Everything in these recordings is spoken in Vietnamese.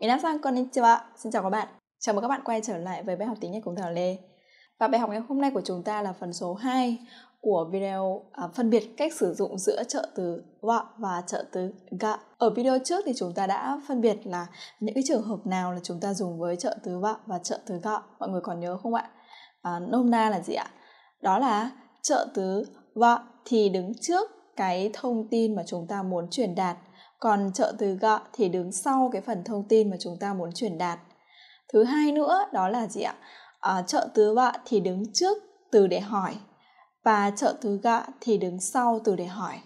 Minasan konnichiwa, xin chào các bạn. Chào mừng các bạn quay trở lại với bài học tiếng Nhật cùng Thảo Lê. Và bài học ngày hôm nay của chúng ta là phần số 2 của video à, phân biệt cách sử dụng giữa trợ từ wa và trợ từ ga. Ở video trước thì chúng ta đã phân biệt là những cái trường hợp nào là chúng ta dùng với trợ từ wa và trợ từ ga. Mọi người còn nhớ không ạ? À, nôm na là gì ạ? Đó là trợ từ wa thì đứng trước cái thông tin mà chúng ta muốn truyền đạt còn trợ từ gọi thì đứng sau cái phần thông tin mà chúng ta muốn truyền đạt thứ hai nữa đó là gì ạ à, trợ từ gọi thì đứng trước từ để hỏi và trợ từ gọi thì đứng sau từ để hỏi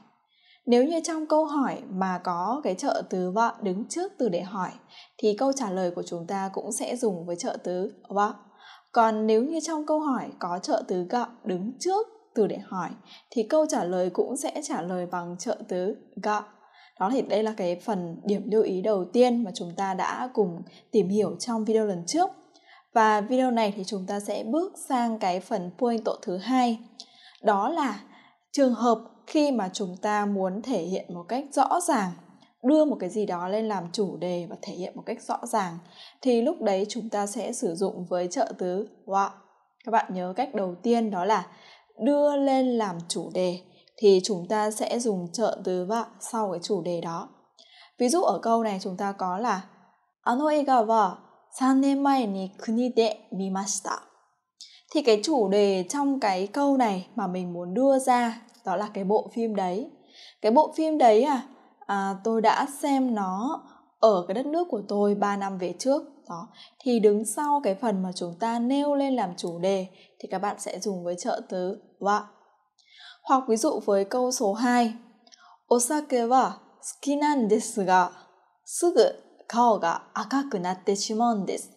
nếu như trong câu hỏi mà có cái trợ từ vợ đứng trước từ để hỏi thì câu trả lời của chúng ta cũng sẽ dùng với trợ từ vợ. Còn nếu như trong câu hỏi có trợ từ gọ đứng trước từ để hỏi thì câu trả lời cũng sẽ trả lời bằng trợ từ gọ đó thì đây là cái phần điểm lưu ý đầu tiên mà chúng ta đã cùng tìm hiểu trong video lần trước và video này thì chúng ta sẽ bước sang cái phần point tội thứ hai đó là trường hợp khi mà chúng ta muốn thể hiện một cách rõ ràng đưa một cái gì đó lên làm chủ đề và thể hiện một cách rõ ràng thì lúc đấy chúng ta sẽ sử dụng với trợ từ wa các bạn nhớ cách đầu tiên đó là đưa lên làm chủ đề thì chúng ta sẽ dùng trợ từ vạ sau cái chủ đề đó. Ví dụ ở câu này chúng ta có là あの映画は3年前に国で見ました。Thì cái chủ đề trong cái câu này mà mình muốn đưa ra đó là cái bộ phim đấy. Cái bộ phim đấy à, à tôi đã xem nó ở cái đất nước của tôi 3 năm về trước. Đó. Thì đứng sau cái phần mà chúng ta nêu lên làm chủ đề thì các bạn sẽ dùng với trợ từ wa hoặc ví dụ với câu số 2. Osake wa suki nan desu ga sugu kao ga akaku natte shimon desu.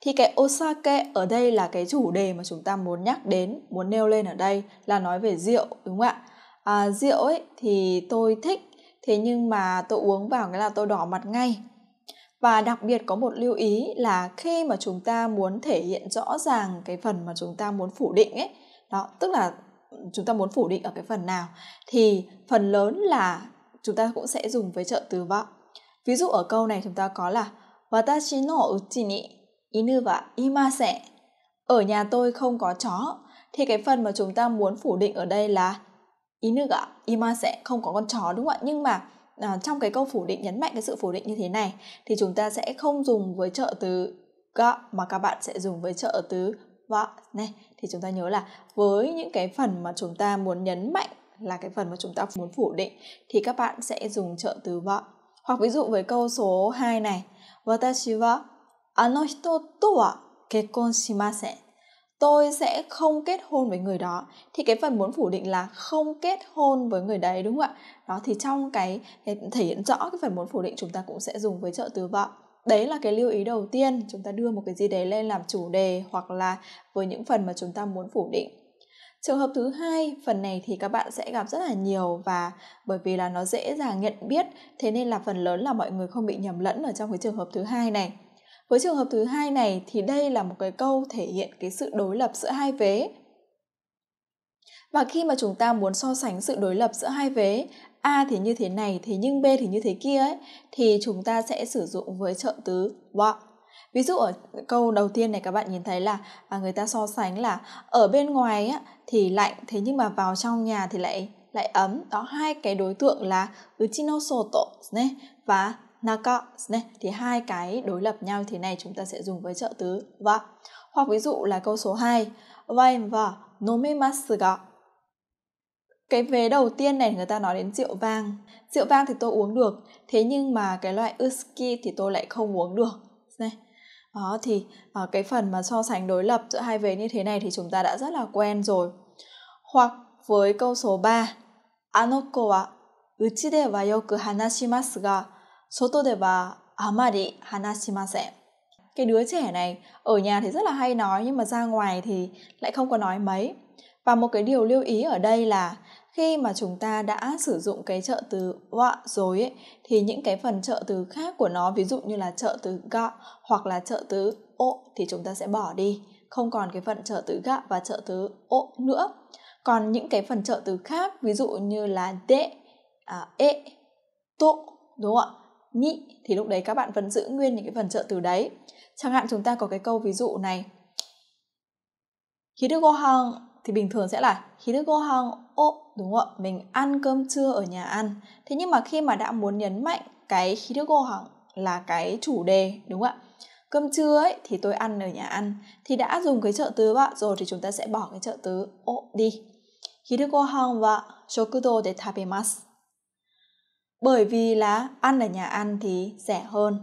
Thì cái osake ở đây là cái chủ đề mà chúng ta muốn nhắc đến, muốn nêu lên ở đây là nói về rượu đúng không ạ? À, rượu ấy thì tôi thích, thế nhưng mà tôi uống vào cái là tôi đỏ mặt ngay. Và đặc biệt có một lưu ý là khi mà chúng ta muốn thể hiện rõ ràng cái phần mà chúng ta muốn phủ định ấy, đó, tức là chúng ta muốn phủ định ở cái phần nào thì phần lớn là chúng ta cũng sẽ dùng với trợ từ vọng ví dụ ở câu này chúng ta có là watashi no uchi ni inu wa imasen ở nhà tôi không có chó thì cái phần mà chúng ta muốn phủ định ở đây là inu ga imasen không có con chó đúng không ạ nhưng mà à, trong cái câu phủ định nhấn mạnh cái sự phủ định như thế này thì chúng ta sẽ không dùng với trợ từ ga mà các bạn sẽ dùng với trợ từ wa này thì chúng ta nhớ là với những cái phần mà chúng ta muốn nhấn mạnh là cái phần mà chúng ta muốn phủ định thì các bạn sẽ dùng trợ từ vợ. Hoặc ví dụ với câu số 2 này, Watashi wa ano hito to wa kekkon shimasen. Tôi sẽ không kết hôn với người đó Thì cái phần muốn phủ định là không kết hôn với người đấy đúng không ạ? Đó thì trong cái thể hiện rõ cái phần muốn phủ định chúng ta cũng sẽ dùng với trợ từ vợ đấy là cái lưu ý đầu tiên chúng ta đưa một cái gì đấy lên làm chủ đề hoặc là với những phần mà chúng ta muốn phủ định trường hợp thứ hai phần này thì các bạn sẽ gặp rất là nhiều và bởi vì là nó dễ dàng nhận biết thế nên là phần lớn là mọi người không bị nhầm lẫn ở trong cái trường hợp thứ hai này với trường hợp thứ hai này thì đây là một cái câu thể hiện cái sự đối lập giữa hai vế và khi mà chúng ta muốn so sánh sự đối lập giữa hai vế A thì như thế này, thế nhưng B thì như thế kia ấy, thì chúng ta sẽ sử dụng với trợ từ what. Ví dụ ở câu đầu tiên này các bạn nhìn thấy là à, người ta so sánh là ở bên ngoài á, thì lạnh, thế nhưng mà vào trong nhà thì lại lại ấm. Đó hai cái đối tượng là uchino soto và naka thì hai cái đối lập nhau thế này chúng ta sẽ dùng với trợ từ wa. Hoặc ví dụ là câu số 2, wain wa nomemasu ga cái vế đầu tiên này người ta nói đến rượu vang rượu vang thì tôi uống được thế nhưng mà cái loại whisky thì tôi lại không uống được này đó thì uh, cái phần mà so sánh đối lập giữa hai vế như thế này thì chúng ta đã rất là quen rồi hoặc với câu số 3 Anoko wa uchi de wa yoku hanashimasu ga soto de wa amari hanashimasen cái đứa trẻ này ở nhà thì rất là hay nói nhưng mà ra ngoài thì lại không có nói mấy và một cái điều lưu ý ở đây là khi mà chúng ta đã sử dụng cái trợ từ wa rồi ấy, thì những cái phần trợ từ khác của nó ví dụ như là trợ từ ga hoặc là trợ từ o thì chúng ta sẽ bỏ đi không còn cái phần trợ từ ga và trợ từ o nữa còn những cái phần trợ từ khác ví dụ như là de à, e to đúng không ạ ni thì lúc đấy các bạn vẫn giữ nguyên những cái phần trợ từ đấy chẳng hạn chúng ta có cái câu ví dụ này khi được hiru hàng thì bình thường sẽ là khi được hiru hàng o đúng không ạ mình ăn cơm trưa ở nhà ăn thế nhưng mà khi mà đã muốn nhấn mạnh cái khí thức cô họng là cái chủ đề đúng không ạ cơm trưa ấy thì tôi ăn ở nhà ăn thì đã dùng cái trợ từ bạn rồi thì chúng ta sẽ bỏ cái trợ từ ô đi khí thức cô họng và shokudo để tabemas bởi vì là ăn ở nhà ăn thì rẻ hơn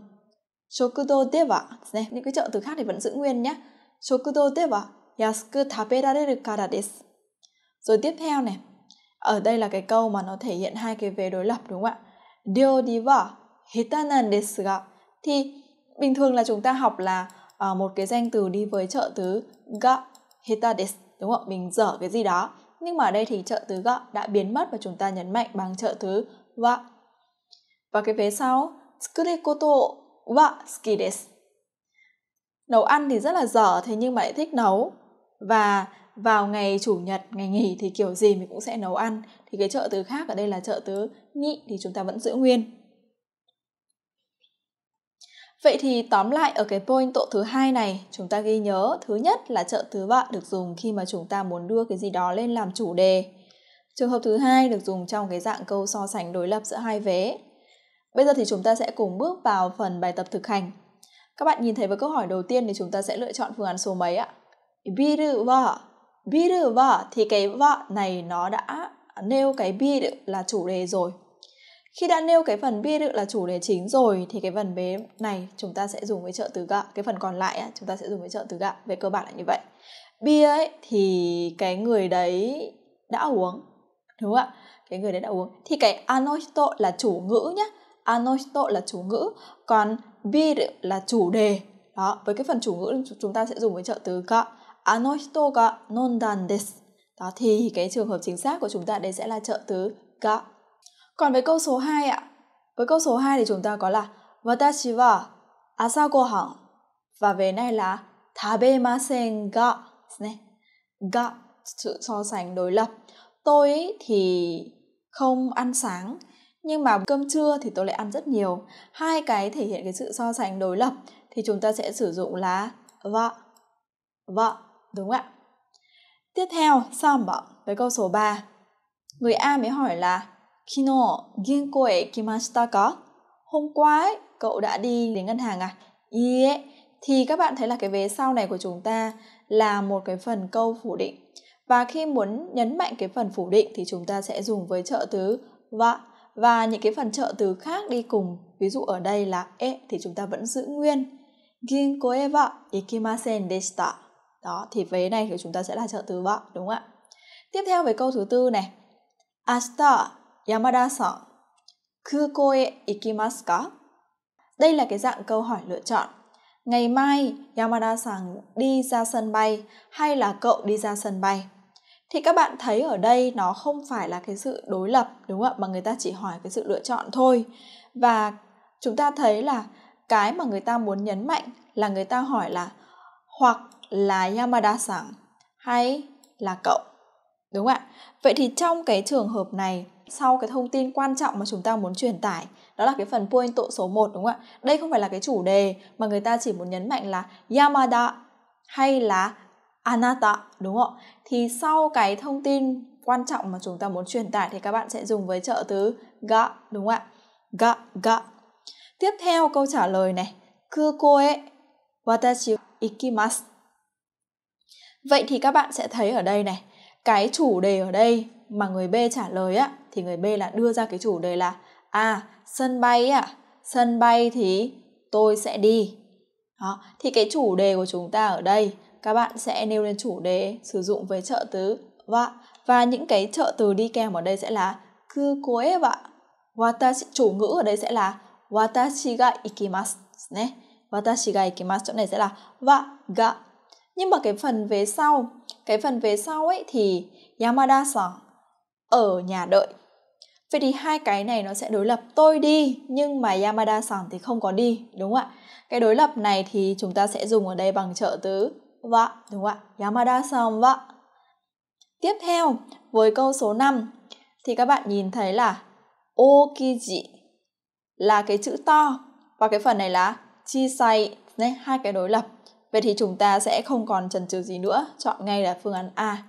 shokudo deva này những cái trợ từ khác thì vẫn giữ nguyên nhé shokudo deva yasuku taberare kara desu rồi tiếp theo này ở đây là cái câu mà nó thể hiện hai cái vế đối lập đúng không ạ Diodiva hitanan desu ga thì bình thường là chúng ta học là uh, một cái danh từ đi với trợ từ ga hita desu đúng không ạ mình dở cái gì đó nhưng mà ở đây thì trợ từ ga đã biến mất và chúng ta nhấn mạnh bằng trợ từ va và cái vế sau tsukurekoto wa suki desu nấu ăn thì rất là dở thế nhưng mà lại thích nấu và vào ngày chủ nhật ngày nghỉ thì kiểu gì mình cũng sẽ nấu ăn thì cái chợ từ khác ở đây là chợ tứ nhị thì chúng ta vẫn giữ nguyên Vậy thì tóm lại ở cái point tổ thứ hai này, chúng ta ghi nhớ thứ nhất là chợ thứ vạn được dùng khi mà chúng ta muốn đưa cái gì đó lên làm chủ đề. Trường hợp thứ hai được dùng trong cái dạng câu so sánh đối lập giữa hai vế. Bây giờ thì chúng ta sẽ cùng bước vào phần bài tập thực hành. Các bạn nhìn thấy với câu hỏi đầu tiên thì chúng ta sẽ lựa chọn phương án số mấy ạ? Biru wa biru wa thì cái vợ này nó đã nêu cái biru là chủ đề rồi. Khi đã nêu cái phần biru là chủ đề chính rồi thì cái phần bế này chúng ta sẽ dùng với trợ từ gạ. Cái phần còn lại chúng ta sẽ dùng với trợ từ gạ. Về cơ bản là như vậy. Bia ấy thì cái người đấy đã uống. Đúng không ạ? Cái người đấy đã uống. Thì cái anohito là chủ ngữ nhé. Anohito là chủ ngữ. Còn biru là chủ đề. Đó, với cái phần chủ ngữ chúng ta sẽ dùng với trợ từ gạo ano hito ga nondan desu. Đó thì cái trường hợp chính xác của chúng ta đây sẽ là trợ từ ga. Còn với câu số 2 ạ, với câu số 2 thì chúng ta có là watashi wa asa gohan và về này là tabemasen ga. Ga sự so sánh đối lập. Tôi thì không ăn sáng nhưng mà cơm trưa thì tôi lại ăn rất nhiều. Hai cái thể hiện cái sự so sánh đối lập thì chúng ta sẽ sử dụng là va va đúng ạ tiếp theo samba với câu số 3 người A mới hỏi là Kino ginko e kimashita ka? Hôm qua ấy, cậu đã đi đến ngân hàng à? Ie. Thì các bạn thấy là cái vế sau này của chúng ta là một cái phần câu phủ định. Và khi muốn nhấn mạnh cái phần phủ định thì chúng ta sẽ dùng với trợ từ và và những cái phần trợ từ khác đi cùng. Ví dụ ở đây là e thì chúng ta vẫn giữ nguyên. Ginko e wa ikimasen deshita đó thì vế này thì chúng ta sẽ là trợ từ vọng đúng không ạ tiếp theo với câu thứ tư này asta yamada san kuko e ikimasu ka đây là cái dạng câu hỏi lựa chọn ngày mai yamada san đi ra sân bay hay là cậu đi ra sân bay thì các bạn thấy ở đây nó không phải là cái sự đối lập đúng không ạ mà người ta chỉ hỏi cái sự lựa chọn thôi và chúng ta thấy là cái mà người ta muốn nhấn mạnh là người ta hỏi là hoặc là Yamada-san hay là cậu. Đúng ạ. Vậy thì trong cái trường hợp này, sau cái thông tin quan trọng mà chúng ta muốn truyền tải, đó là cái phần point tội số 1 đúng không ạ? Đây không phải là cái chủ đề mà người ta chỉ muốn nhấn mạnh là Yamada hay là Anata đúng không ạ? Thì sau cái thông tin quan trọng mà chúng ta muốn truyền tải thì các bạn sẽ dùng với trợ từ ga đúng không ạ? Ga ga. Tiếp theo câu trả lời này, kukoe watashi ikimasu Vậy thì các bạn sẽ thấy ở đây này, cái chủ đề ở đây mà người B trả lời á thì người B là đưa ra cái chủ đề là à sân bay à, sân bay thì tôi sẽ đi. Đó, thì cái chủ đề của chúng ta ở đây các bạn sẽ nêu lên chủ đề sử dụng với trợ từ và và những cái trợ từ đi kèm ở đây sẽ là cư cuối và watashi chủ ngữ ở đây sẽ là watashi ga ikimasu ne. Watashi ga ikimasu chỗ này sẽ là wa ga nhưng mà cái phần về sau cái phần về sau ấy thì yamada san ở nhà đợi Vậy thì hai cái này nó sẽ đối lập tôi đi nhưng mà Yamada san thì không có đi, đúng không ạ? Cái đối lập này thì chúng ta sẽ dùng ở đây bằng trợ tứ wa, vâng đúng không ạ? Yamada san wa. Vâng Tiếp theo, với câu số 5 thì các bạn nhìn thấy là okiji là cái chữ to và cái phần này là chi say, hai cái đối lập Vậy thì chúng ta sẽ không còn chần chừ gì nữa, chọn ngay là phương án A.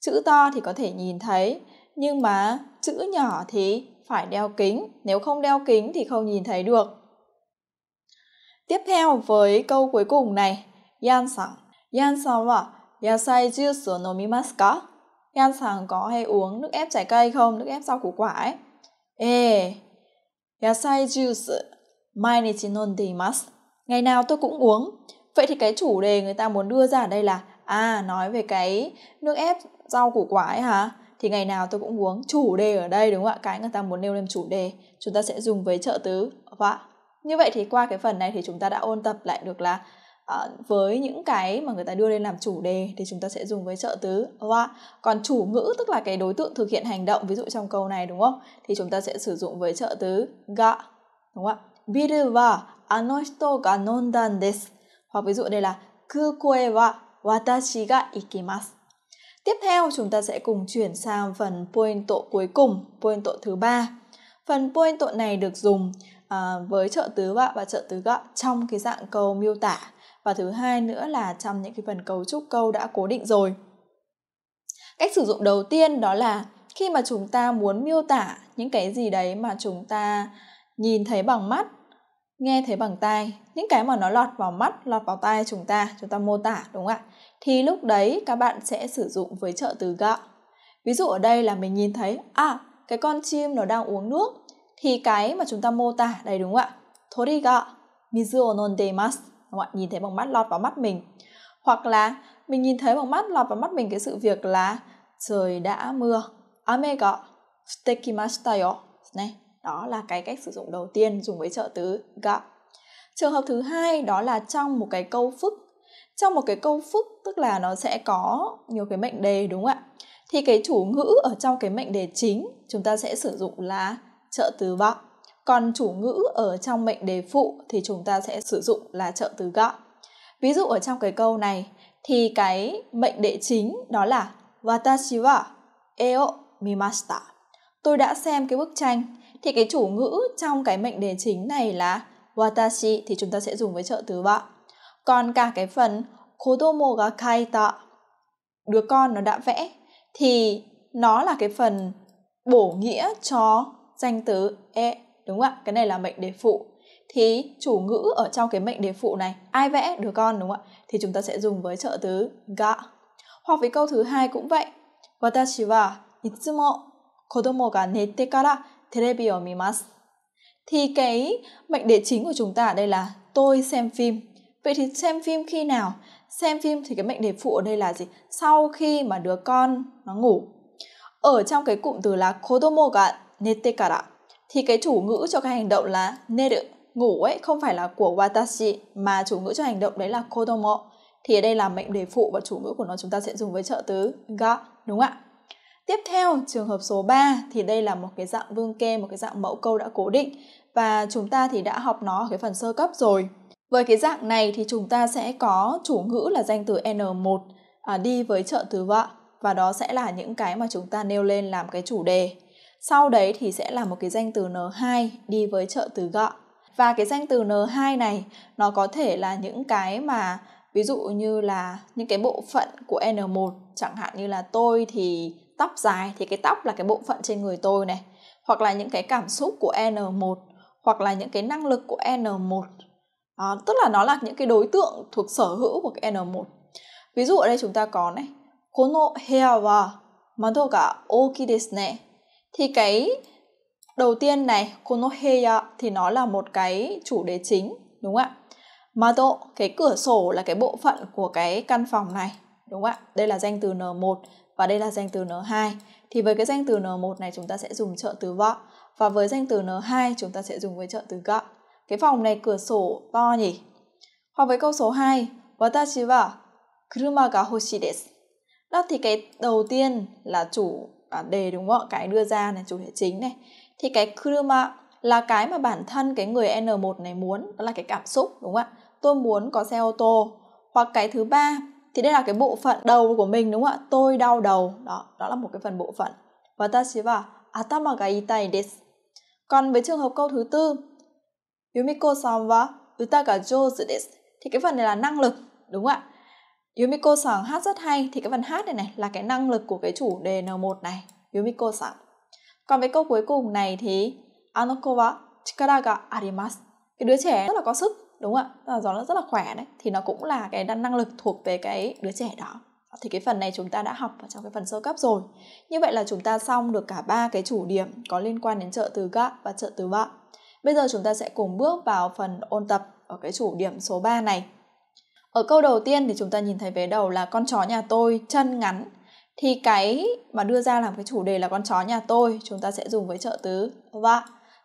Chữ to thì có thể nhìn thấy, nhưng mà chữ nhỏ thì phải đeo kính, nếu không đeo kính thì không nhìn thấy được. Tiếp theo với câu cuối cùng này, Yan san. Yan san wa yasai juice no nomimasu ka? Yan san có hay uống nước ép trái cây không? Nước ép rau củ quả ấy. Ê, yasai juice mainichi nondimasu. Ngày nào tôi cũng uống vậy thì cái chủ đề người ta muốn đưa ra ở đây là à nói về cái nước ép rau củ quả ấy hả thì ngày nào tôi cũng uống chủ đề ở đây đúng không ạ cái người ta muốn nêu lên chủ đề chúng ta sẽ dùng với trợ tứ và như vậy thì qua cái phần này thì chúng ta đã ôn tập lại được là À, với những cái mà người ta đưa lên làm chủ đề thì chúng ta sẽ dùng với trợ tứ và còn chủ ngữ tức là cái đối tượng thực hiện hành động ví dụ trong câu này đúng không thì chúng ta sẽ sử dụng với trợ tứ ga đúng không ạ biru wa ano hito ga nondan desu hoặc ví dụ đây là Kukue wa watashi ga ikimasu. Tiếp theo chúng ta sẽ cùng chuyển sang phần pointo cuối cùng, pointo thứ ba. Phần pointo này được dùng à, với trợ tứ vạ và trợ tứ gạ trong cái dạng câu miêu tả và thứ hai nữa là trong những cái phần cấu trúc câu đã cố định rồi. Cách sử dụng đầu tiên đó là khi mà chúng ta muốn miêu tả những cái gì đấy mà chúng ta nhìn thấy bằng mắt nghe thấy bằng tai những cái mà nó lọt vào mắt lọt vào tai chúng ta chúng ta mô tả đúng không ạ thì lúc đấy các bạn sẽ sử dụng với trợ từ got ví dụ ở đây là mình nhìn thấy à cái con chim nó đang uống nước thì cái mà chúng ta mô tả đây đúng không ạ tori ga mizu o nondemas đúng không nhìn thấy bằng mắt lọt vào mắt mình hoặc là mình nhìn thấy bằng mắt lọt vào mắt mình cái sự việc là trời đã mưa ame à ga shitekimashita yo này đó là cái cách sử dụng đầu tiên dùng với trợ từ gặp trường hợp thứ hai đó là trong một cái câu phức trong một cái câu phức tức là nó sẽ có nhiều cái mệnh đề đúng không ạ thì cái chủ ngữ ở trong cái mệnh đề chính chúng ta sẽ sử dụng là trợ từ vọng còn chủ ngữ ở trong mệnh đề phụ thì chúng ta sẽ sử dụng là trợ từ gọi ví dụ ở trong cái câu này thì cái mệnh đề chính đó là watashi wa eo mimasta tôi đã xem cái bức tranh thì cái chủ ngữ trong cái mệnh đề chính này là watashi thì chúng ta sẽ dùng với trợ từ bạ. Còn cả cái phần kodomo ga kaita đứa con nó đã vẽ thì nó là cái phần bổ nghĩa cho danh từ e đúng không ạ? Cái này là mệnh đề phụ. Thì chủ ngữ ở trong cái mệnh đề phụ này ai vẽ đứa con đúng không ạ? Thì chúng ta sẽ dùng với trợ từ ga. Hoặc với câu thứ hai cũng vậy. Watashi wa itsumo kodomo ga nette kara thì cái mệnh đề chính của chúng ta ở đây là tôi xem phim. Vậy thì xem phim khi nào? Xem phim thì cái mệnh đề phụ ở đây là gì? Sau khi mà đứa con nó ngủ. Ở trong cái cụm từ là kodomo ga nete kara thì cái chủ ngữ cho cái hành động là neru ngủ ấy không phải là của watashi mà chủ ngữ cho hành động đấy là kodomo thì ở đây là mệnh đề phụ và chủ ngữ của nó chúng ta sẽ dùng với trợ từ ga đúng ạ Tiếp theo, trường hợp số 3 thì đây là một cái dạng vương kê, một cái dạng mẫu câu đã cố định và chúng ta thì đã học nó ở cái phần sơ cấp rồi. Với cái dạng này thì chúng ta sẽ có chủ ngữ là danh từ N1 à, đi với trợ từ vợ và đó sẽ là những cái mà chúng ta nêu lên làm cái chủ đề. Sau đấy thì sẽ là một cái danh từ N2 đi với trợ từ gọ. Và cái danh từ N2 này nó có thể là những cái mà ví dụ như là những cái bộ phận của N1 chẳng hạn như là tôi thì tóc dài thì cái tóc là cái bộ phận trên người tôi này hoặc là những cái cảm xúc của N1 hoặc là những cái năng lực của N1 đó, ờ, tức là nó là những cái đối tượng thuộc sở hữu của cái N1 ví dụ ở đây chúng ta có này kono hea wa mado thì cái đầu tiên này kono thì nó là một cái chủ đề chính đúng không ạ mado cái cửa sổ là cái bộ phận của cái căn phòng này đúng không ạ đây là danh từ N1 và đây là danh từ N2. Thì với cái danh từ N1 này chúng ta sẽ dùng trợ từ vọ và với danh từ N2 chúng ta sẽ dùng với trợ từ gọ. Cái phòng này cửa sổ to nhỉ? Hoặc với câu số 2, watashi wa kuruma ga hoshi Đó thì cái đầu tiên là chủ à, đề đúng không ạ? Cái đưa ra này chủ thể chính này. Thì cái kuruma là cái mà bản thân cái người N1 này muốn, đó là cái cảm xúc đúng không ạ? Tôi muốn có xe ô tô. Hoặc cái thứ ba thì đây là cái bộ phận đầu của mình đúng không ạ tôi đau đầu đó đó là một cái phần bộ phận và ta watashi wa atama ga itai desu còn với trường hợp câu thứ tư Yumiko san wa uta ga jōzu desu thì cái phần này là năng lực đúng không ạ Yumiko san hát rất hay thì cái phần hát này này là cái năng lực của cái chủ đề N1 này Yumiko san còn với câu cuối cùng này thì Anoko wa chikara ga arimasu cái đứa trẻ rất là có sức đúng không ạ gió nó rất là khỏe đấy thì nó cũng là cái năng lực thuộc về cái đứa trẻ đó thì cái phần này chúng ta đã học ở trong cái phần sơ cấp rồi như vậy là chúng ta xong được cả ba cái chủ điểm có liên quan đến trợ từ ga và trợ từ vợ bây giờ chúng ta sẽ cùng bước vào phần ôn tập ở cái chủ điểm số 3 này ở câu đầu tiên thì chúng ta nhìn thấy vế đầu là con chó nhà tôi chân ngắn thì cái mà đưa ra làm cái chủ đề là con chó nhà tôi chúng ta sẽ dùng với trợ từ vợ.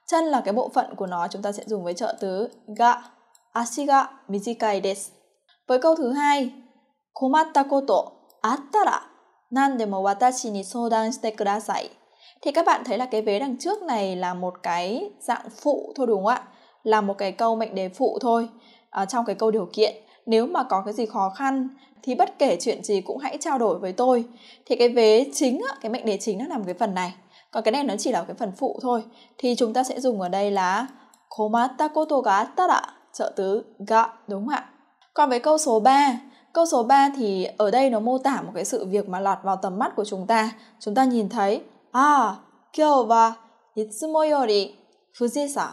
chân là cái bộ phận của nó chúng ta sẽ dùng với trợ từ gạ 足が短いです。với câu thứ hai Thì các bạn thấy là cái vế đằng trước này là một cái dạng phụ thôi đúng không ạ? Là một cái câu mệnh đề phụ thôi à, trong cái câu điều kiện. Nếu mà có cái gì khó khăn thì bất kể chuyện gì cũng hãy trao đổi với tôi. Thì cái vế chính, á, cái mệnh đề chính nó nằm cái phần này. Còn cái này nó chỉ là cái phần phụ thôi. Thì chúng ta sẽ dùng ở đây là Komata koto ga atta trợ tứ got đúng không ạ? Còn với câu số 3, câu số 3 thì ở đây nó mô tả một cái sự việc mà lọt vào tầm mắt của chúng ta. Chúng ta nhìn thấy à, kyou wa itsumo yori fujisan.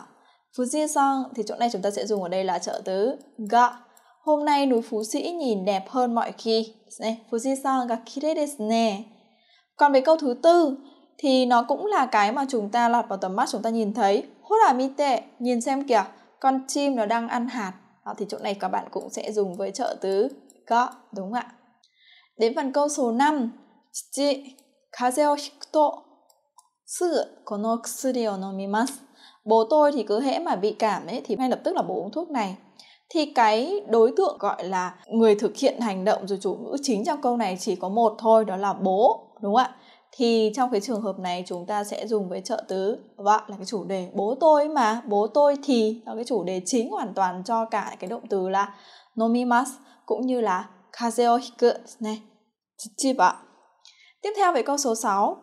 Fujisan thì chỗ này chúng ta sẽ dùng ở đây là trợ từ ga. Hôm nay núi Phú Sĩ nhìn đẹp hơn mọi khi. Fujisan ga kirei desu ne. Còn với câu thứ tư thì nó cũng là cái mà chúng ta lọt vào tầm mắt chúng ta nhìn thấy. Hora mite, nhìn xem kìa con chim nó đang ăn hạt đó, thì chỗ này các bạn cũng sẽ dùng với trợ từ có đúng không ạ đến phần câu số 5 chị kaze o hikuto sự kono kusuri o nomimasu bố tôi thì cứ hễ mà bị cảm ấy thì ngay lập tức là bố uống thuốc này thì cái đối tượng gọi là người thực hiện hành động rồi chủ ngữ chính trong câu này chỉ có một thôi đó là bố đúng không ạ thì trong cái trường hợp này chúng ta sẽ dùng với trợ tứ vợ là cái chủ đề bố tôi mà bố tôi thì là cái chủ đề chính hoàn toàn cho cả cái động từ là nomimas cũng như là kaze hiku này chichiba tiếp theo với câu số 6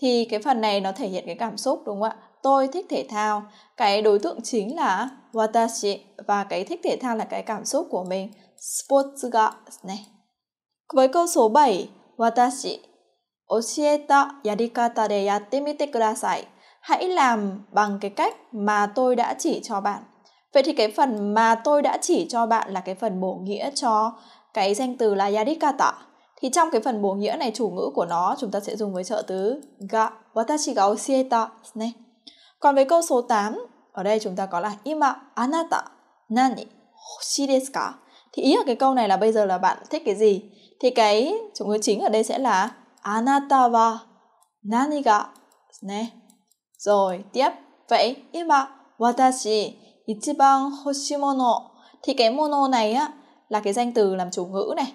thì cái phần này nó thể hiện cái cảm xúc đúng không ạ tôi thích thể thao cái đối tượng chính là watashi và cái thích thể thao là cái cảm xúc của mình sports ga với câu số 7 watashi Oshieta yarikata de yatte kudasai. Hãy làm bằng cái cách mà tôi đã chỉ cho bạn. Vậy thì cái phần mà tôi đã chỉ cho bạn là cái phần bổ nghĩa cho cái danh từ là yarikata. Thì trong cái phần bổ nghĩa này chủ ngữ của nó chúng ta sẽ dùng với trợ từ ga watashi ga oshieta ne. Còn với câu số 8, ở đây chúng ta có là ima anata nani hoshi desu ka? Thì ý ở cái câu này là bây giờ là bạn thích cái gì? Thì cái chủ ngữ chính ở đây sẽ là あなたは何がですね。rồi tiếp vậy nhưng mà watashi ichiban hoshimono thì cái mono này á là cái danh từ làm chủ ngữ này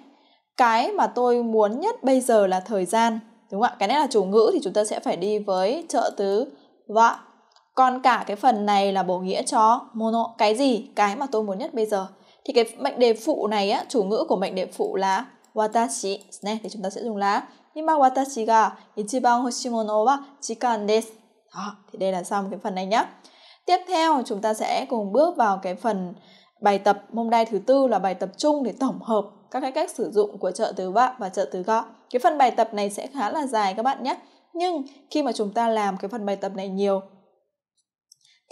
cái mà tôi muốn nhất bây giờ là thời gian đúng không ạ cái này là chủ ngữ thì chúng ta sẽ phải đi với trợ từ và còn cả cái phần này là bổ nghĩa cho mono cái gì cái mà tôi muốn nhất bây giờ thì cái mệnh đề phụ này á chủ ngữ của mệnh đề phụ là watashi này thì chúng ta sẽ dùng lá 今私が一番欲しいものは時間です。Đó, thì đây là xong cái phần này nhé. Tiếp theo chúng ta sẽ cùng bước vào cái phần bài tập môn đai thứ tư là bài tập chung để tổng hợp các cái cách sử dụng của trợ từ vạ và trợ từ gọ. Cái phần bài tập này sẽ khá là dài các bạn nhé. Nhưng khi mà chúng ta làm cái phần bài tập này nhiều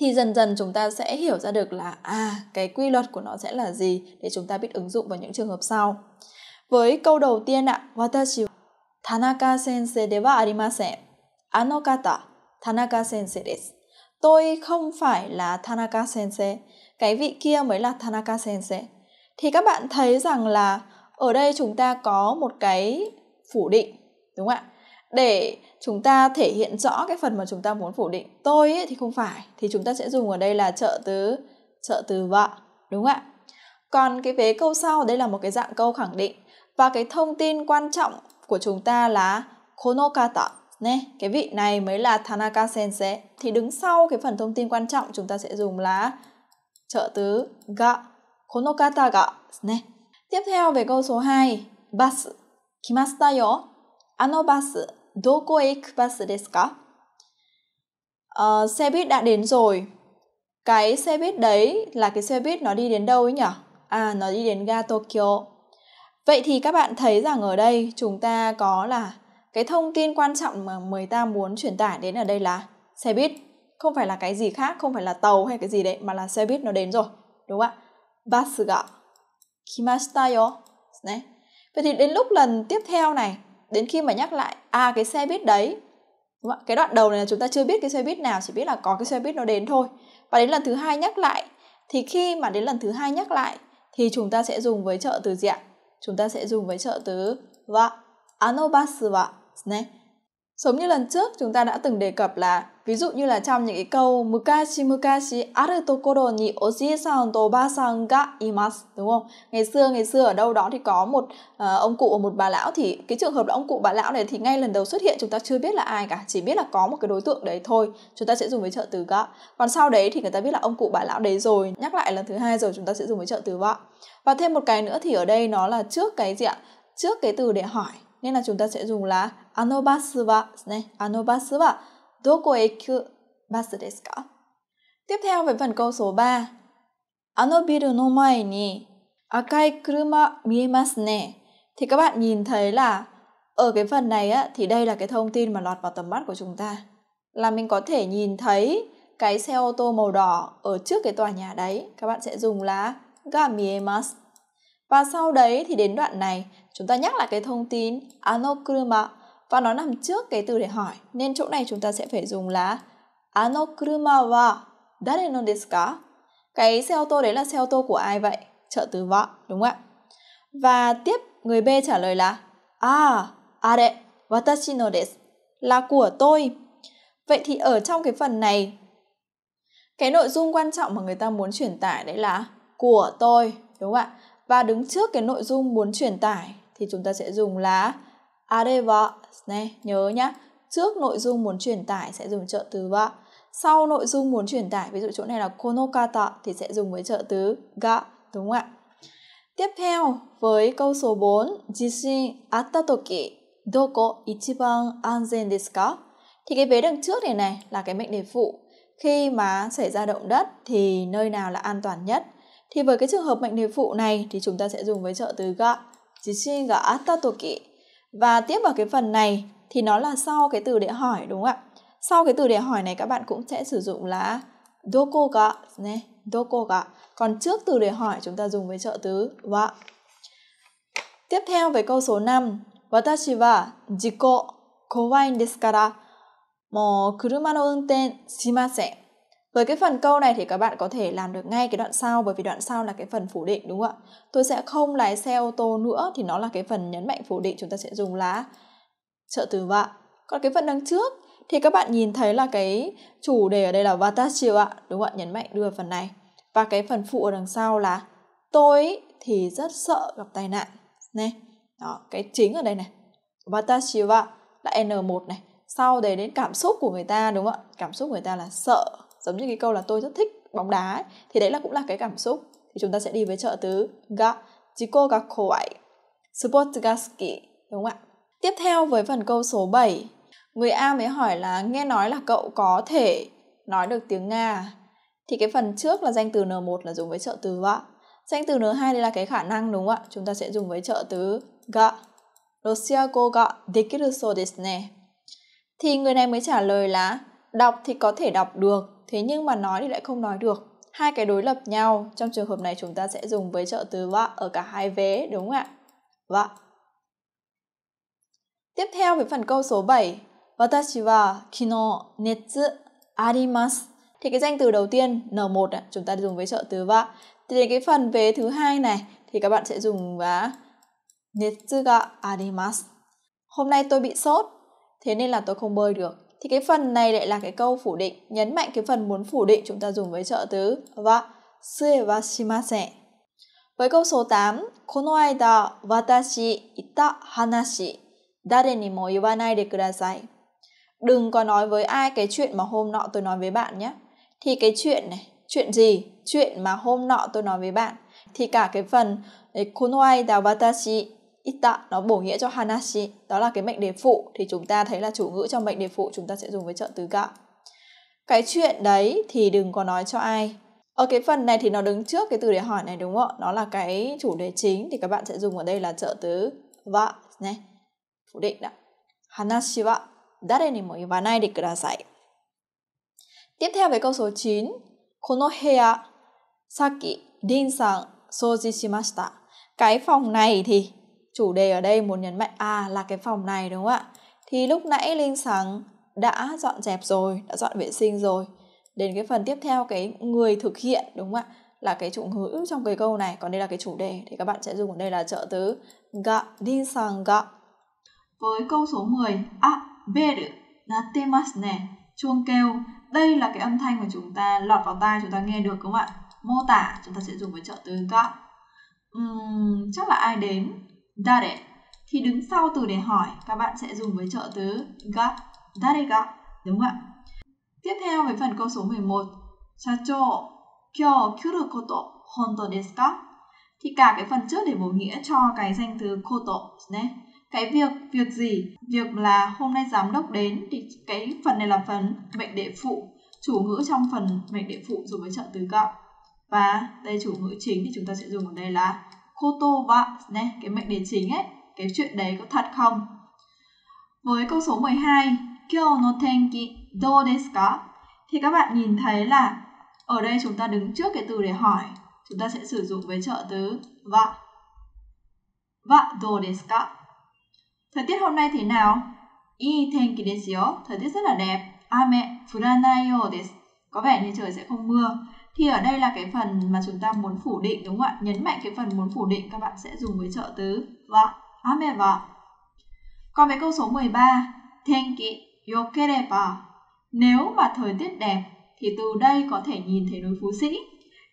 thì dần dần chúng ta sẽ hiểu ra được là à cái quy luật của nó sẽ là gì để chúng ta biết ứng dụng vào những trường hợp sau. Với câu đầu tiên ạ, watashi 田中先生ではありません。あの方、田中先生です。Tôi không phải là Tanaka sensei. Cái vị kia mới là Tanaka sensei. Thì các bạn thấy rằng là ở đây chúng ta có một cái phủ định, đúng không ạ? Để chúng ta thể hiện rõ cái phần mà chúng ta muốn phủ định. Tôi ấy thì không phải, thì chúng ta sẽ dùng ở đây là trợ từ trợ từ vợ, đúng không ạ? Còn cái vế câu sau đây là một cái dạng câu khẳng định và cái thông tin quan trọng của chúng ta là konokata nè cái vị này mới là Tanaka sensei thì đứng sau cái phần thông tin quan trọng chúng ta sẽ dùng là trợ tứ ga konokata ga nè tiếp theo về câu số 2 bus kimasta yo ano bus doko e bus desu ka ờ, xe buýt đã đến rồi cái xe buýt đấy là cái xe buýt nó đi đến đâu ấy nhỉ à nó đi đến ga Tokyo Vậy thì các bạn thấy rằng ở đây chúng ta có là cái thông tin quan trọng mà người ta muốn truyền tải đến ở đây là xe buýt, không phải là cái gì khác, không phải là tàu hay cái gì đấy mà là xe buýt nó đến rồi, đúng không ạ? Bus ga kimashita yo. Đấy. Vậy thì đến lúc lần tiếp theo này, đến khi mà nhắc lại à cái xe buýt đấy đúng không? ạ cái đoạn đầu này là chúng ta chưa biết cái xe buýt nào chỉ biết là có cái xe buýt nó đến thôi và đến lần thứ hai nhắc lại thì khi mà đến lần thứ hai nhắc lại thì chúng ta sẽ dùng với trợ từ dạng chúng ta sẽ dùng với trợ từ wa ano basu wa. Giống như lần trước chúng ta đã từng đề cập là Ví dụ như là trong những cái câu mukashi mukashi aru tokoro ni oji-san to ba-san ga imasu đúng không? Ngày xưa ngày xưa ở đâu đó thì có một uh, ông cụ và một bà lão thì cái trường hợp là ông cụ bà lão này thì ngay lần đầu xuất hiện chúng ta chưa biết là ai cả, chỉ biết là có một cái đối tượng đấy thôi. Chúng ta sẽ dùng với trợ từ ga. Còn sau đấy thì người ta biết là ông cụ bà lão đấy rồi, nhắc lại lần thứ hai rồi chúng ta sẽ dùng với trợ từ vợ. Và thêm một cái nữa thì ở đây nó là trước cái gì ạ? Trước cái từ để hỏi nên là chúng ta sẽ dùng là anobasu wa này, anobasu wa どこへ行くバスですか Tiếp theo với phần câu số 3. あのビルの前に赤い車見えますね Thì các bạn nhìn thấy là ở cái phần này á, thì đây là cái thông tin mà lọt vào tầm mắt của chúng ta. Là mình có thể nhìn thấy cái xe ô tô màu đỏ ở trước cái tòa nhà đấy. Các bạn sẽ dùng là ga Và sau đấy thì đến đoạn này, chúng ta nhắc lại cái thông tin ano và nó nằm trước cái từ để hỏi nên chỗ này chúng ta sẽ phải dùng là ano kuruma wa dare no desu ka? Cái xe ô tô đấy là xe ô tô của ai vậy? Trợ từ wa, đúng không ạ? Và tiếp người B trả lời là à, are watashi no desu là của tôi. Vậy thì ở trong cái phần này cái nội dung quan trọng mà người ta muốn truyền tải đấy là của tôi, đúng không ạ? Và đứng trước cái nội dung muốn truyền tải thì chúng ta sẽ dùng là are wa này nhớ nhá trước nội dung muốn truyền tải sẽ dùng trợ từ wa sau nội dung muốn truyền tải ví dụ chỗ này là konokata thì sẽ dùng với trợ từ ga đúng không ạ tiếp theo với câu số 4 jishin atta toki doko ichiban anzen desu ka thì cái vế đằng trước này này là cái mệnh đề phụ khi mà xảy ra động đất thì nơi nào là an toàn nhất thì với cái trường hợp mệnh đề phụ này thì chúng ta sẽ dùng với trợ từ ga jishin ga atta toki và tiếp vào cái phần này thì nó là sau cái từ để hỏi đúng không ạ? Sau cái từ để hỏi này các bạn cũng sẽ sử dụng là doko ga ne, doko ga. Còn trước từ để hỏi chúng ta dùng với trợ từ wa. Tiếp theo với câu số 5, watashi wa jiko kowai desu kara mo kuruma no unten shimasen. Với cái phần câu này thì các bạn có thể làm được ngay cái đoạn sau bởi vì đoạn sau là cái phần phủ định đúng không ạ? Tôi sẽ không lái xe ô tô nữa thì nó là cái phần nhấn mạnh phủ định chúng ta sẽ dùng là trợ từ vạ. Còn cái phần đằng trước thì các bạn nhìn thấy là cái chủ đề ở đây là watashi wa đúng không ạ? Nhấn mạnh đưa phần này. Và cái phần phụ ở đằng sau là tôi thì rất sợ gặp tai nạn. Này, đó, cái chính ở đây này. Watashi wa là N1 này. Sau đấy đến cảm xúc của người ta đúng không ạ? Cảm xúc người ta là sợ giống như cái câu là tôi rất thích bóng đá ấy, thì đấy là cũng là cái cảm xúc thì chúng ta sẽ đi với trợ từ ga jiko ga kowai sport ga ski đúng không ạ tiếp theo với phần câu số 7 người A mới hỏi là nghe nói là cậu có thể nói được tiếng Nga thì cái phần trước là danh từ N1 là dùng với trợ từ vạ danh từ N2 đây là cái khả năng đúng không ạ chúng ta sẽ dùng với trợ từ ga Russia go ga dekiru so desu ne thì người này mới trả lời là đọc thì có thể đọc được thế nhưng mà nói thì lại không nói được hai cái đối lập nhau trong trường hợp này chúng ta sẽ dùng với trợ từ vạ ở cả hai vế đúng không ạ vạ tiếp theo với phần câu số 7 Watashi wa kino netsu arimasu thì cái danh từ đầu tiên N1 chúng ta dùng với trợ từ vạ thì cái phần vế thứ hai này thì các bạn sẽ dùng vá netsu ga arimasu hôm nay tôi bị sốt thế nên là tôi không bơi được thì cái phần này lại là cái câu phủ định nhấn mạnh cái phần muốn phủ định chúng ta dùng với trợ từ và sue wa shimasen với câu số 8 kono aida watashi itta hanashi dare ni mo iwanai kudasai đừng có nói với ai cái chuyện mà hôm nọ tôi nói với bạn nhé thì cái chuyện này chuyện gì chuyện mà hôm nọ tôi nói với bạn thì cả cái phần kono aida watashi Ita nó bổ nghĩa cho hanashi, đó là cái mệnh đề phụ thì chúng ta thấy là chủ ngữ trong mệnh đề phụ chúng ta sẽ dùng với trợ từ ga. Cái chuyện đấy thì đừng có nói cho ai. Ở cái phần này thì nó đứng trước cái từ để hỏi này đúng không ạ? Nó là cái chủ đề chính thì các bạn sẽ dùng ở đây là trợ từ wa này. Phủ định đó. Hanashi đã wa dare ni mo để de kudasai. Tiếp theo với câu số 9. Kono heya rin san soji shimashita. Cái phòng này thì chủ đề ở đây muốn nhấn mạnh à là cái phòng này đúng không ạ thì lúc nãy linh sáng đã dọn dẹp rồi đã dọn vệ sinh rồi đến cái phần tiếp theo cái người thực hiện đúng không ạ là cái chủ ngữ trong cái câu này còn đây là cái chủ đề thì các bạn sẽ dùng ở đây là trợ từ gạ đi sang gạ với câu số 10 a bel natte mas ne chuông kêu đây là cái âm thanh mà chúng ta lọt vào tai chúng ta nghe được đúng không ạ mô tả chúng ta sẽ dùng với trợ từ gạ uhm, chắc là ai đến dare thì đứng sau từ để hỏi các bạn sẽ dùng với trợ từ ga dare ga đúng không ạ tiếp theo với phần câu số 11 Chacho kyo kyuru koto honto desu ka thì cả cái phần trước để bổ nghĩa cho cái danh từ koto nhé cái việc việc gì việc là hôm nay giám đốc đến thì cái phần này là phần mệnh đệ phụ chủ ngữ trong phần mệnh đệ phụ dùng với trợ từ cộng và đây chủ ngữ chính thì chúng ta sẽ dùng ở đây là Koto wa ね cái mệnh đề chính ấy cái chuyện đấy có thật không với câu số 12 Kyo no tenki do desu ka thì các bạn nhìn thấy là ở đây chúng ta đứng trước cái từ để hỏi chúng ta sẽ sử dụng với trợ từ wa wa do desu ka thời tiết hôm nay thế nào i tenki desu thời tiết rất là đẹp ame furanai yo desu có vẻ như trời sẽ không mưa thì ở đây là cái phần mà chúng ta muốn phủ định đúng không ạ nhấn mạnh cái phần muốn phủ định các bạn sẽ dùng với trợ từ và vâng. ame ameva vâng. còn với câu số 13 tenki yokereba nếu mà thời tiết đẹp thì từ đây có thể nhìn thấy núi phú sĩ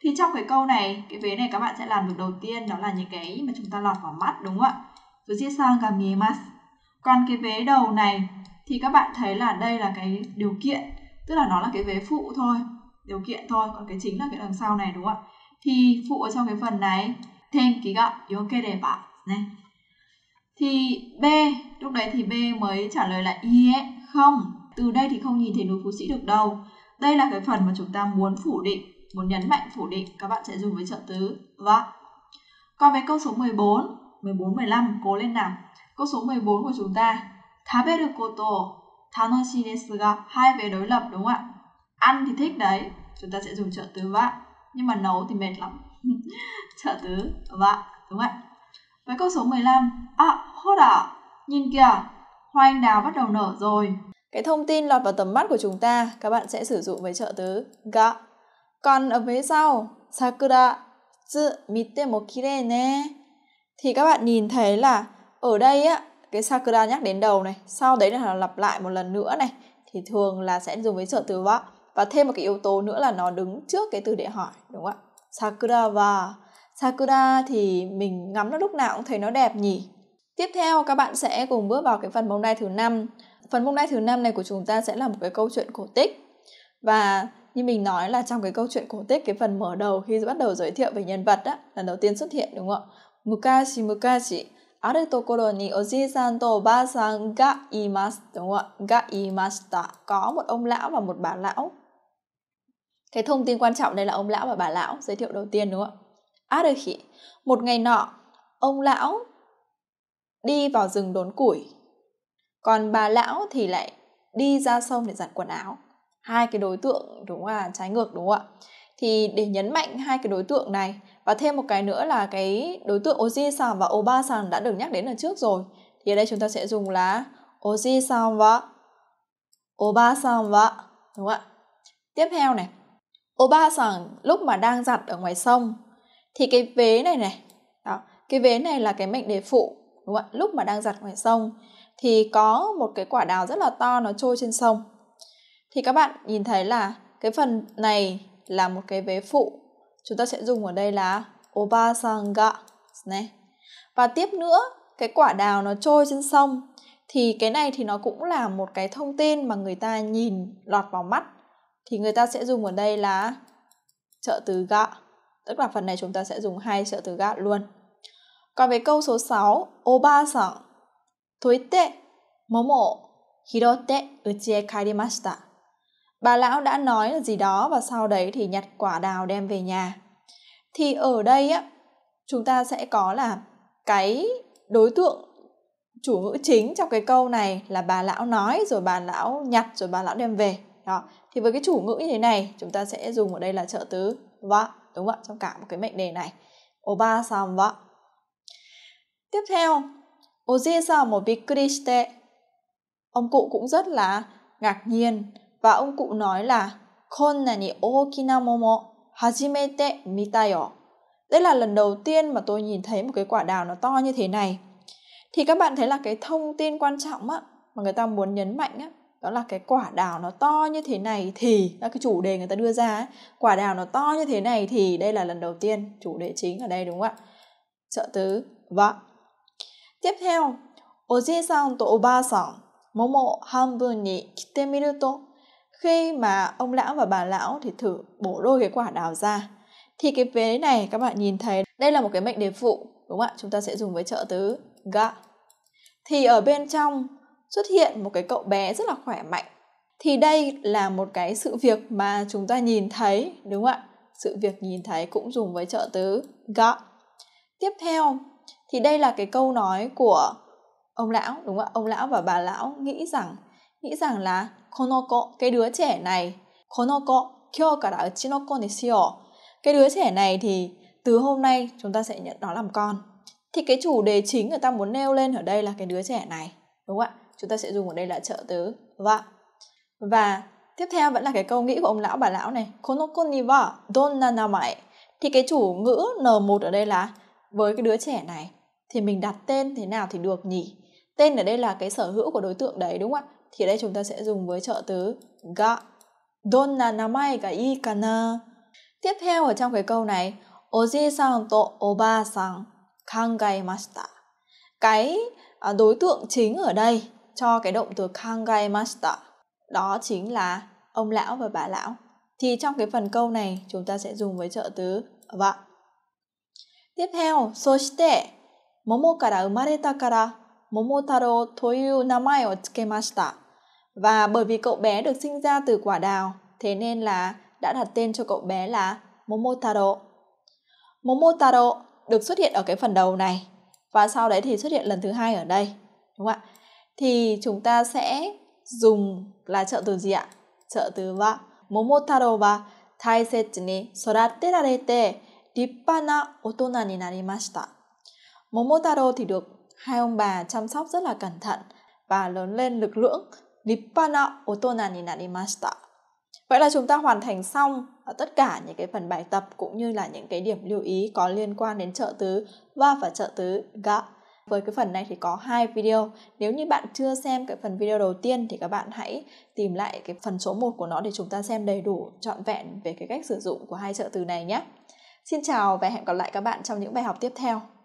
thì trong cái câu này cái vế này các bạn sẽ làm được đầu tiên đó là những cái mà chúng ta lọt vào mắt đúng không ạ sang gamimas còn cái vế đầu này thì các bạn thấy là đây là cái điều kiện tức là nó là cái vế phụ thôi điều kiện thôi còn cái chính là cái đằng sau này đúng không ạ thì phụ ở trong cái phần này thêm ký gạo yếu kê đề bạ này thì b lúc đấy thì b mới trả lời là y ấy. không từ đây thì không nhìn thấy núi phú sĩ được đâu đây là cái phần mà chúng ta muốn phủ định muốn nhấn mạnh phủ định các bạn sẽ dùng với trợ tứ và vâng. còn về câu số 14 14 15 cố lên nào câu số 14 của chúng ta 타베르 hai vế đối lập đúng không ạ ăn thì thích đấy chúng ta sẽ dùng trợ từ vạ nhưng mà nấu thì mệt lắm trợ từ vạ đúng không ạ với câu số 15 à hốt à nhìn kìa hoa anh đào bắt đầu nở rồi cái thông tin lọt vào tầm mắt của chúng ta các bạn sẽ sử dụng với trợ từ ga còn ở phía sau sakura tsu mite mo kirei ne thì các bạn nhìn thấy là ở đây á cái sakura nhắc đến đầu này sau đấy là lặp lại một lần nữa này thì thường là sẽ dùng với trợ từ vạ và thêm một cái yếu tố nữa là nó đứng trước cái từ để hỏi đúng không ạ sakura và sakura thì mình ngắm nó lúc nào cũng thấy nó đẹp nhỉ tiếp theo các bạn sẽ cùng bước vào cái phần mông đai thứ năm phần mông đai thứ năm này của chúng ta sẽ là một cái câu chuyện cổ tích và như mình nói là trong cái câu chuyện cổ tích cái phần mở đầu khi bắt đầu giới thiệu về nhân vật á lần đầu tiên xuất hiện đúng không ạ mukashi mukashi あるところにおじいさんとおばあさんがいます。Đúng không ạ? Ga Có một ông lão và một bà lão. Cái thông tin quan trọng đây là ông lão và bà lão giới thiệu đầu tiên đúng không ạ? À được khỉ. Một ngày nọ, ông lão đi vào rừng đốn củi. Còn bà lão thì lại đi ra sông để giặt quần áo. Hai cái đối tượng đúng là trái ngược đúng không ạ? Thì để nhấn mạnh hai cái đối tượng này và thêm một cái nữa là cái đối tượng Oji-san và Oba-san đã được nhắc đến ở trước rồi. Thì ở đây chúng ta sẽ dùng là Oji-san và Oba-san và đúng không ạ? Tiếp theo này, ô ba rằng lúc mà đang giặt ở ngoài sông thì cái vế này này đó, cái vế này là cái mệnh đề phụ đúng không ạ lúc mà đang giặt ngoài sông thì có một cái quả đào rất là to nó trôi trên sông thì các bạn nhìn thấy là cái phần này là một cái vế phụ chúng ta sẽ dùng ở đây là Ô ba gạ, này và tiếp nữa cái quả đào nó trôi trên sông thì cái này thì nó cũng là một cái thông tin mà người ta nhìn lọt vào mắt thì người ta sẽ dùng ở đây là trợ từ got tức là phần này chúng ta sẽ dùng hai trợ từ got luôn còn về câu số 6 oba-san toite momo hirote uchi karimashita bà lão đã nói là gì đó và sau đấy thì nhặt quả đào đem về nhà thì ở đây á chúng ta sẽ có là cái đối tượng chủ ngữ chính trong cái câu này là bà lão nói rồi bà lão nhặt rồi bà lão đem về đó thì với cái chủ ngữ như thế này chúng ta sẽ dùng ở đây là trợ từ vạ đúng không ạ trong cả một cái mệnh đề này oba san va tiếp theo oji san một bikuri shite ông cụ cũng rất là ngạc nhiên và ông cụ nói là konna ni okina momo hajimete mitayo đây là lần đầu tiên mà tôi nhìn thấy một cái quả đào nó to như thế này thì các bạn thấy là cái thông tin quan trọng á mà người ta muốn nhấn mạnh á đó là cái quả đào nó to như thế này thì là cái chủ đề người ta đưa ra ấy. quả đào nó to như thế này thì đây là lần đầu tiên chủ đề chính ở đây đúng không ạ trợ tứ và vâng. tiếp theo oji khi mà ông lão và bà lão thì thử bổ đôi cái quả đào ra thì cái vế này các bạn nhìn thấy đây là một cái mệnh đề phụ đúng không ạ chúng ta sẽ dùng với trợ tứ ga thì ở bên trong xuất hiện một cái cậu bé rất là khỏe mạnh thì đây là một cái sự việc mà chúng ta nhìn thấy đúng không ạ sự việc nhìn thấy cũng dùng với trợ từ got tiếp theo thì đây là cái câu nói của ông lão đúng không ạ ông lão và bà lão nghĩ rằng nghĩ rằng là konoko cái đứa trẻ này konoko kyo kara uchinoko nisio cái đứa trẻ này thì từ hôm nay chúng ta sẽ nhận nó làm con thì cái chủ đề chính người ta muốn nêu lên ở đây là cái đứa trẻ này đúng không ạ chúng ta sẽ dùng ở đây là trợ từ va vâng. và tiếp theo vẫn là cái câu nghĩ của ông lão bà lão này konoko ni wa donna namae thì cái chủ ngữ n1 ở đây là với cái đứa trẻ này thì mình đặt tên thế nào thì được nhỉ tên ở đây là cái sở hữu của đối tượng đấy đúng không ạ thì đây chúng ta sẽ dùng với trợ từ ga donna namae ga i kana tiếp theo ở trong cái câu này oji-san to oba-san kangaimashita cái à, đối tượng chính ở đây cho cái động từ kangai master đó chính là ông lão và bà lão thì trong cái phần câu này chúng ta sẽ dùng với trợ từ và vâng. tiếp theo soshite momo kara umareta kara momotaro và bởi vì cậu bé được sinh ra từ quả đào thế nên là đã đặt tên cho cậu bé là momotaro momotaro được xuất hiện ở cái phần đầu này và sau đấy thì xuất hiện lần thứ hai ở đây đúng không ạ thì chúng ta sẽ dùng là trợ từ gì ạ? trợ từ wa Momotaro wa taisetsu ni soraterarete rippana otona ni narimashita. Momotaro thì được hai ông bà chăm sóc rất là cẩn thận và lớn lên lực lưỡng rippana otona ni narimashita. Vậy là chúng ta hoàn thành xong tất cả những cái phần bài tập cũng như là những cái điểm lưu ý có liên quan đến trợ tứ wa và trợ tứ ga với cái phần này thì có hai video nếu như bạn chưa xem cái phần video đầu tiên thì các bạn hãy tìm lại cái phần số 1 của nó để chúng ta xem đầy đủ trọn vẹn về cái cách sử dụng của hai trợ từ này nhé xin chào và hẹn gặp lại các bạn trong những bài học tiếp theo